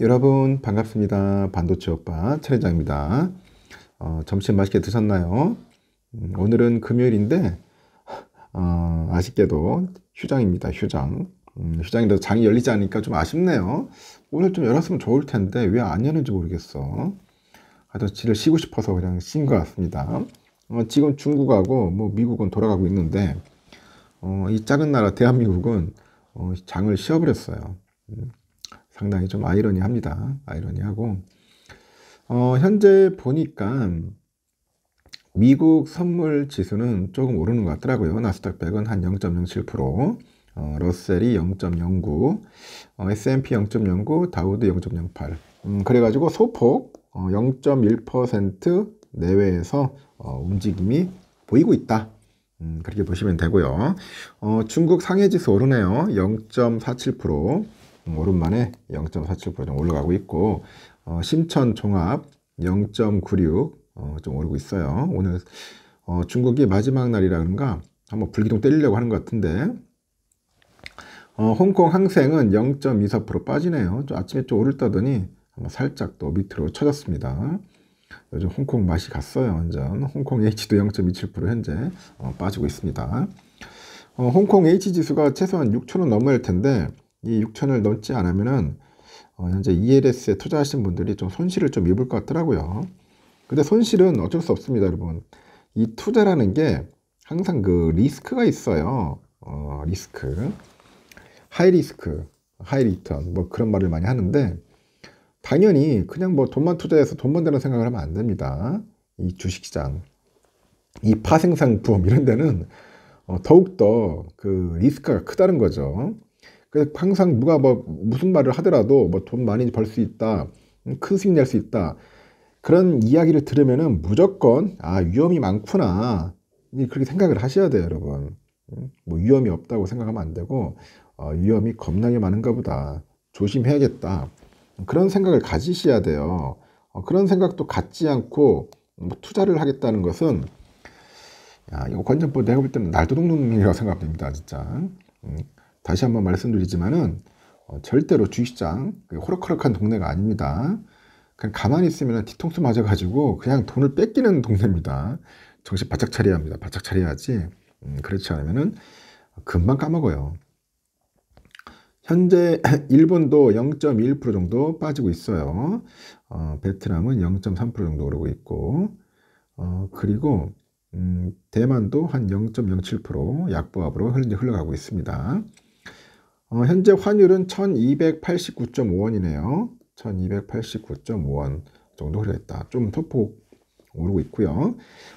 여러분 반갑습니다. 반도체 오빠 차례장입니다. 어, 점심 맛있게 드셨나요? 음, 오늘은 금요일인데 어, 아쉽게도 휴장입니다. 휴장. 음, 휴장이라 장이 열리지 않으니까 좀 아쉽네요. 오늘 좀 열었으면 좋을 텐데 왜 안 여는지 모르겠어. 하여튼 지를 쉬고 싶어서 그냥 쉰 것 같습니다. 어, 지금 중국하고 뭐 미국은 돌아가고 있는데 어, 이 작은 나라 대한민국은 어, 장을 쉬어버렸어요. 음. 상당히 좀 아이러니합니다. 아이러니하고 어, 현재 보니까 미국 선물 지수는 조금 오르는 것 같더라고요. 나스닥 100은 한 0.07%, 어, 러셀이 0.09, 어, S&P 0.09, 다우드 0.08. 음, 그래가지고 소폭 어, 0.1% 내외에서 어, 움직임이 보이고 있다. 음, 그렇게 보시면 되고요. 어, 중국 상해지수 오르네요. 0.47%. 오랜만에 0.47%좀 올라가고 있고 어, 심천 종합 0.96 어, 좀 오르고 있어요. 오늘 어, 중국이 마지막 날이라 든가 한번 불기둥 때리려고 하는 것 같은데 어, 홍콩 항생은 0.24% 빠지네요. 좀 아침에 좀 오를 떠더니 살짝 또 밑으로 쳐졌습니다. 요즘 홍콩 맛이 갔어요. 완전 홍콩 H도 0.27% 현재 어, 빠지고 있습니다. 어, 홍콩 H 지수가 최소한 6천원 넘어야 할 텐데 이 6천을 넘지 않으면은 어, 현재 ELS에 투자하신 분들이 좀 손실을 좀 입을 것 같더라고요. 근데 손실은 어쩔 수 없습니다, 여러분. 이 투자라는 게 항상 그 리스크가 있어요. 어, 리스크. 하이 리스크, 하이 리턴, 뭐 그런 말을 많이 하는데, 당연히 그냥 뭐 돈만 투자해서 돈만 되는 생각을 하면 안 됩니다. 이 주식시장, 이 파생상품 이런 데는 어, 더욱더 그 리스크가 크다는 거죠. 그래서 항상 누가 뭐 무슨 말을 하더라도 뭐 돈 많이 벌 수 있다, 음, 큰 수익 낼 수 있다 그런 이야기를 들으면은 무조건 아 위험이 많구나 그렇게 생각을 하셔야 돼요, 여러분. 음, 뭐 위험이 없다고 생각하면 안 되고 어, 위험이 겁나게 많은가 보다 조심해야겠다 그런 생각을 가지셔야 돼요. 어, 그런 생각도 갖지 않고 뭐 투자를 하겠다는 것은 야, 이거 관전 뭐 내가 볼 때는 날도둑놈이라고 생각됩니다, 진짜. 음. 다시 한번 말씀드리지만은 어, 절대로 주식장 그 호락호락한 동네가 아닙니다. 그냥 가만히 있으면 뒤통수 맞아가지고 그냥 돈을 뺏기는 동네입니다. 정신 바짝 차려야 합니다. 바짝 차려야지. 음, 그렇지 않으면은 금방 까먹어요. 현재 일본도 0.1% 정도 빠지고 있어요. 어, 베트남은 0.3% 정도 오르고 있고, 어, 그리고 음, 대만도 한 0.07% 약보합으로 흘러가고 있습니다. 어, 현재 환율은 1289.5원이네요. 1289.5원 정도 흐려있다. 좀 소폭 오르고 있고요.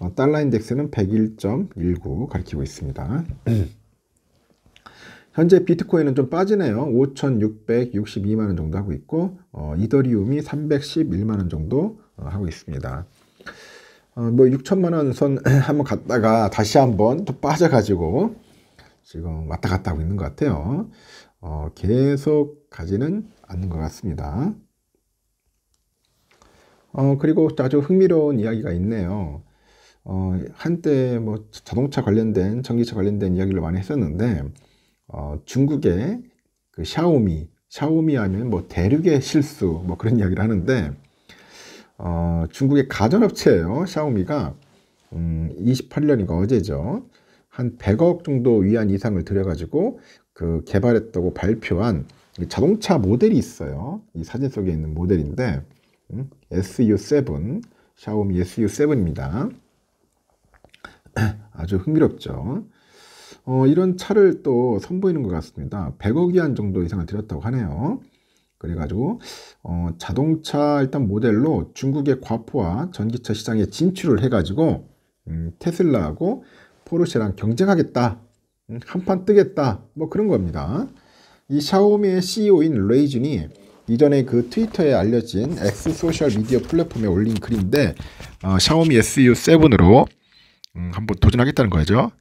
어, 달러 인덱스는 101.19 가리키고 있습니다. 현재 비트코인은 좀 빠지네요. 5,662만 원 정도 하고 있고 어, 이더리움이 311만 원 정도 어, 하고 있습니다. 어, 뭐 6천만 원 선 한번 갔다가 다시 한번 또 빠져가지고 지금 왔다 갔다 하고 있는 것 같아요. 어, 계속 가지는 않는 것 같습니다. 어, 그리고 아주 흥미로운 이야기가 있네요. 어, 한때 뭐 자동차 관련된, 전기차 관련된 이야기를 많이 했었는데, 어, 중국의 그 샤오미, 샤오미 하면 뭐 대륙의 실수, 뭐 그런 이야기를 하는데, 어, 중국의 가전업체예요 샤오미가, 음, 28년인가 어제죠. 한 100억 정도 위안 이상을 들여가지고 그 개발했다고 발표한 자동차 모델이 있어요. 이 사진 속에 있는 모델인데 SU7 음, 샤오미 SU7입니다. 아주 흥미롭죠. 어, 이런 차를 또 선보이는 것 같습니다. 100억 위안 정도 이상을 들였다고 하네요. 그래가지고 어, 자동차 일단 모델로 중국의 과포와 전기차 시장에 진출을 해가지고 음, 테슬라하고 포르쉐랑 경쟁하겠다. 음, 한판 뜨겠다. 뭐 그런 겁니다. 이 샤오미의 CEO인 레이준이 이전에 그 트위터에 알려진 X 소셜 미디어 플랫폼에 올린 글인데 어, 샤오미 SU7으로 음, 한번 도전하겠다는 거죠.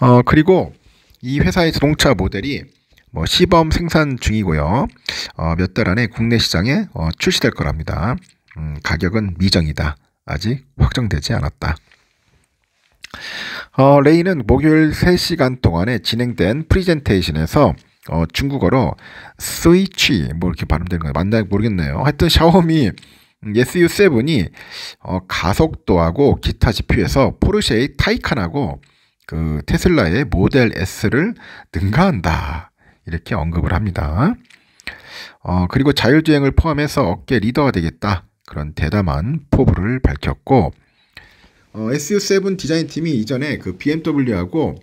어, 그리고 이 회사의 자동차 모델이 뭐 시범 생산 중이고요. 어, 몇달 안에 국내 시장에 어, 출시될 거랍니다. 음, 가격은 미정이다. 아직 확정되지 않았다. 어, 레이는 목요일 3시간 동안에 진행된 프리젠테이션에서 어, 중국어로 스위치 뭐 이렇게 발음되는 거예요. 맞나 모르겠네요. 하여튼 샤오미 SU7이 음, 어, 가속도하고 기타 지표에서 포르쉐의 타이칸하고 그 테슬라의 모델 S를 능가한다 이렇게 언급을 합니다. 어, 그리고 자율주행을 포함해서 어깨 리더가 되겠다 그런 대담한 포부를 밝혔고 어, SU7 디자인 팀이 이전에 그 BMW하고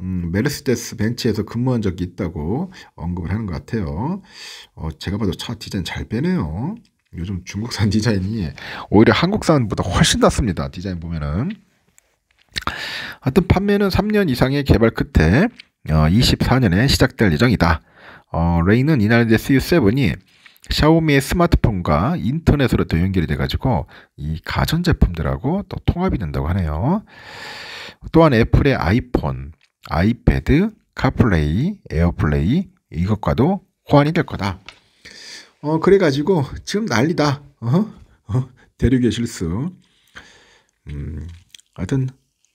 음, 메르세데스 벤츠에서 근무한 적이 있다고 언급을 하는 것 같아요. 어, 제가 봐도 차 디자인 잘 빼네요. 요즘 중국산 디자인이 오히려 한국산보다 훨씬 낫습니다. 디자인 보면은. 하여튼 판매는 3년 이상의 개발 끝에 어, 24년에 시작될 예정이다. 어, 레이는 이날의 SU7이 샤오미의 스마트폰과 인터넷으로 또 연결이 돼가지고 이 가전 제품들하고 또 통합이 된다고 하네요. 또한 애플의 아이폰, 아이패드, 카플레이, 에어플레이 이것과도 호환이 될 거다. 어 그래가지고 지금 난리다. 어? 어? 대륙의 실수. 음, 하여튼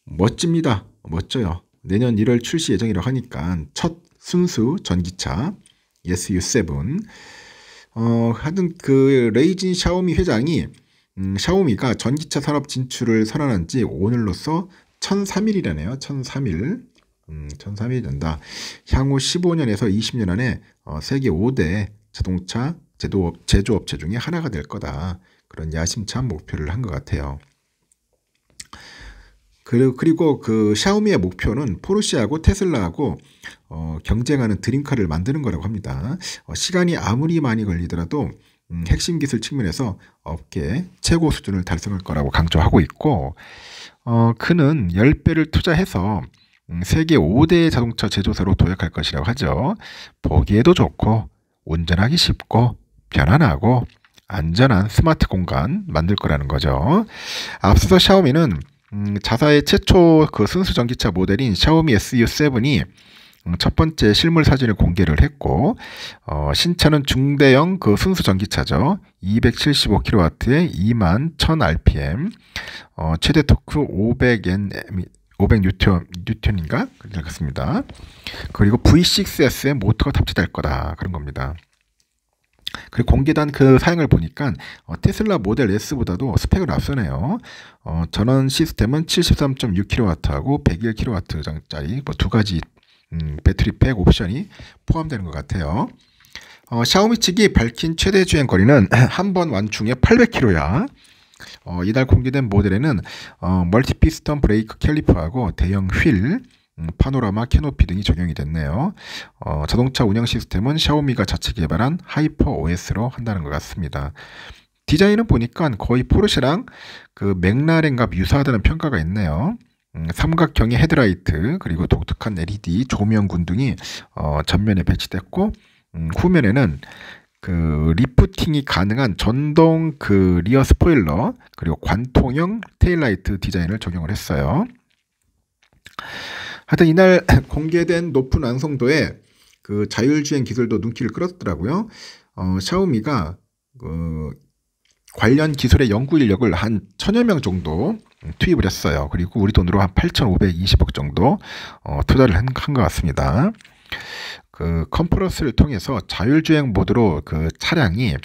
멋집니다. 멋져요. 내년 1월 출시 예정이라고 하니까 첫 순수 전기차 SU7 어, 하여튼 그 레이진 샤오미 회장이 음, 샤오미가 전기차 산업 진출을 선언한 지 오늘로써 1003일이라네요. 1003일. 음, 1003일이 된다. 향후 15년에서 20년 안에 어, 세계 5대 자동차 제도업, 제조업체 중에 하나가 될 거다. 그런 야심찬 목표를 한 것 같아요. 그리고, 그리고 그 샤오미의 목표는 포르쉐하고 테슬라하고 어, 경쟁하는 드림카를 만드는 거라고 합니다. 어, 시간이 아무리 많이 걸리더라도 음, 핵심 기술 측면에서 업계 최고 수준을 달성할 거라고 강조하고 있고 어, 그는 10배를 투자해서 음, 세계 5대 자동차 제조사로 도약할 것이라고 하죠. 보기에도 좋고 운전하기 쉽고 편안하고 안전한 스마트 공간 만들 거라는 거죠. 앞서서 샤오미는 음, 자사의 최초 그 순수 전기차 모델인 샤오미 SU7이 음, 첫 번째 실물 사진을 공개를 했고 어, 신차는 중대형 그 순수 전기차죠. 275kW에 2만 1000rpm, 어, 최대 토크 500N 500뉴턴 인가 그렇습니다. 그리고 V6S의 모터가 탑재될 거다 그런 겁니다. 그리고 공개된 그 사양을 보니까 어, 테슬라 모델 S보다도 스펙을 앞서네요. 어, 전원 시스템은 73.6kW하고 101kW짜리 뭐두 가지 음, 배터리팩 옵션이 포함되는 것 같아요. 어, 샤오미 측이 밝힌 최대 주행 거리는 한 번 완충에 800km야. 어, 이달 공개된 모델에는 어, 멀티피스턴 브레이크 캘리퍼하고 대형 휠, 음, 파노라마, 캐노피 등이 적용이 됐네요. 어, 자동차 운영 시스템은 샤오미가 자체 개발한 하이퍼 OS로 한다는 것 같습니다. 디자인은 보니까 거의 포르쉐랑 그 맥라렌과 유사하다는 평가가 있네요. 음, 삼각형의 헤드라이트 그리고 독특한 LED 조명군 등이 어, 전면에 배치됐고 음, 후면에는 그 리프팅이 가능한 전동 그 리어 스포일러 그리고 관통형 테일라이트 디자인을 적용을 했어요. 하여튼 이날 공개된 높은 완성도의 그 자율주행 기술도 눈길을 끌었더라고요. 어, 샤오미가 그 관련 기술의 연구 인력을 한 천여 명 정도 투입을 했어요. 그리고 우리 돈으로 한 8,520억 정도 어, 투자를 한 것 같습니다. 그 컴프러스를 통해서 자율주행 모드로 그 차량이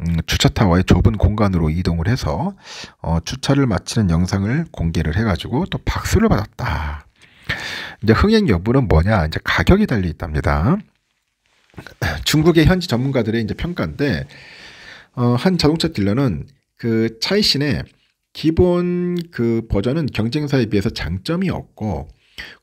음, 주차 타워의 좁은 공간으로 이동을 해서 어, 주차를 마치는 영상을 공개를 해가지고 또 박수를 받았다. 이제 흥행 여부는 뭐냐? 이제 가격이 달려 있답니다. 중국의 현지 전문가들의 이제 평가인데 어, 한 자동차 딜러는 그 차이신의 기본 그 버전은 경쟁사에 비해서 장점이 없고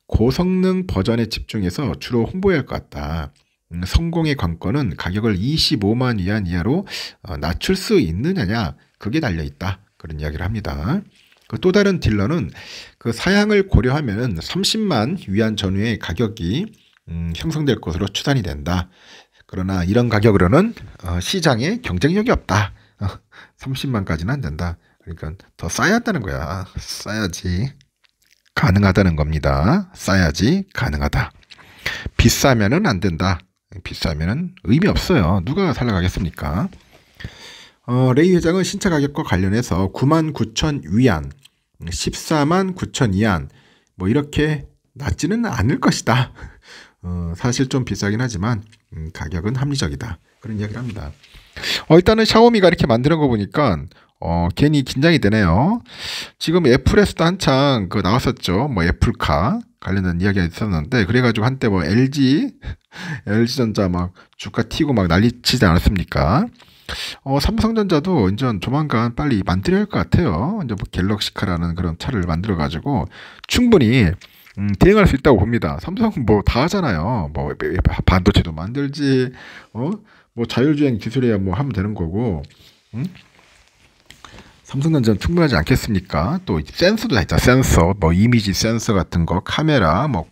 고성능 버전에 집중해서 주로 홍보해야 할 것 같다. 음, 성공의 관건은 가격을 25만 위안 이하로 어, 낮출 수 있느냐냐 그게 달려 있다. 그런 이야기를 합니다. 그 또 다른 딜러는 그 사양을 고려하면 30만 위안 전후의 가격이 음, 형성될 것으로 추산이 된다. 그러나 이런 가격으로는 어, 시장에 경쟁력이 없다. 어, 30만까지는 안 된다. 그러니까 더 싸야 한다는 거야. 싸야지 가능하다는 겁니다. 싸야지 가능하다. 비싸면은 안 된다. 비싸면은 의미 없어요. 누가 살러 가겠습니까? 어, 레이 회장은 신차 가격과 관련해서 9 9 0 0 0 위안 14만 9천 이안 뭐 이렇게 낮지는 않을 것이다. 어, 사실 좀 비싸긴 하지만 음, 가격은 합리적이다. 그런 이야기를 합니다. 어, 일단은 샤오미가 이렇게 만드는 거 보니까 어, 괜히 긴장이 되네요. 지금 애플에서도 한창 그 나왔었죠. 뭐 애플카 관련된 이야기가 있었는데 그래가지고 한때 뭐 LG LG전자 막 주가 튀고 막 난리치지 않았습니까? 어, 삼성전자도 이제 조만간 빨리 만들어야 할 것 같아요. 이제 뭐 갤럭시카라는 그런 차를 만들어 가지고 충분히 음, 대응할 수 있다고 봅니다. 삼성은 뭐 다 하잖아요. 뭐 반도체도 만들지, 어, 뭐 자율주행 기술이야 뭐 하면 되는 거고, 응? 음? 삼성전자는 충분하지 않겠습니까? 또 센서도 다 있죠. 센서, 뭐 이미지 센서 같은 거, 카메라, 뭐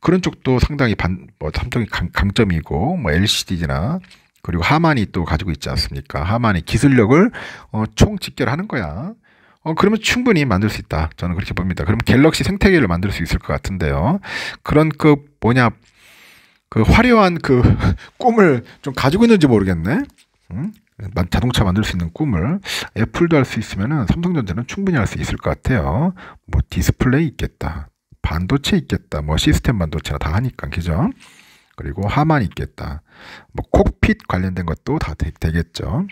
그런 쪽도 상당히 반, 뭐 삼성이 강, 점이고뭐 LCD나 그리고 하만이 또 가지고 있지 않습니까? 하만이 기술력을 어, 총집결하는 거야. 어, 그러면 충분히 만들 수 있다. 저는 그렇게 봅니다. 그럼 갤럭시 생태계를 만들 수 있을 것 같은데요. 그런 그 뭐냐 그 화려한 그 꿈을 좀 가지고 있는지 모르겠네. 응? 음? 자동차 만들 수 있는 꿈을 애플도 할 수 있으면 삼성전자는 충분히 할 수 있을 것 같아요. 뭐 디스플레이 있겠다. 반도체 있겠다. 뭐 시스템 반도체나 다 하니까. 그죠? 그리고 하만 있겠다. 뭐 콕핏 관련된 것도 다 되, 겠죠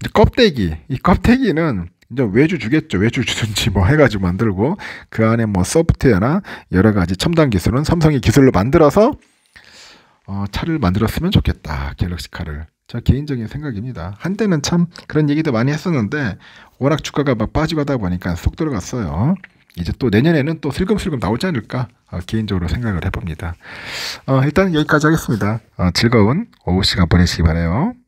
이제 껍데기. 이 껍데기는 이제 외주 주겠죠. 외주 주든지 뭐 해가지고 만들고 그 안에 뭐 소프트웨어나 여러 가지 첨단 기술은 삼성의 기술로 만들어서 어, 차를 만들었으면 좋겠다. 갤럭시 카를. 저 개인적인 생각입니다. 한때는 참 그런 얘기도 많이 했었는데 워낙 주가가 막 빠지고 하다 보니까 속 들어갔어요. 이제 또 내년에는 또 슬금슬금 나오지 않을까 어, 개인적으로 생각을 해봅니다. 어, 일단 여기까지 하겠습니다. 어, 즐거운 오후 시간 보내시기 바래요.